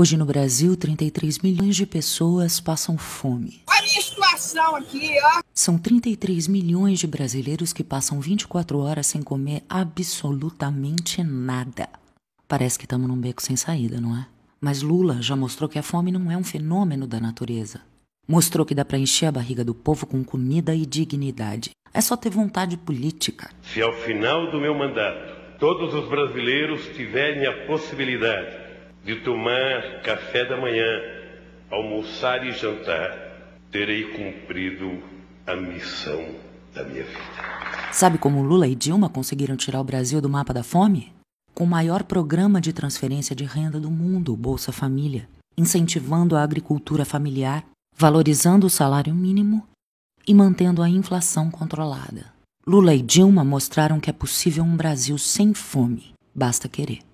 Hoje no Brasil, 33 milhões de pessoas passam fome. Olha a minha situação aqui, ó. São 33 milhões de brasileiros que passam 24 horas sem comer absolutamente nada. Parece que estamos num beco sem saída, não é? Mas Lula já mostrou que a fome não é um fenômeno da natureza. Mostrou que dá para encher a barriga do povo com comida e dignidade. É só ter vontade política. Se ao final do meu mandato todos os brasileiros tiverem a possibilidade de tomar café da manhã, almoçar e jantar, terei cumprido a missão da minha vida. Sabe como Lula e Dilma conseguiram tirar o Brasil do mapa da fome? Com o maior programa de transferência de renda do mundo, Bolsa Família, incentivando a agricultura familiar, valorizando o salário mínimo e mantendo a inflação controlada. Lula e Dilma mostraram que é possível um Brasil sem fome, basta querer.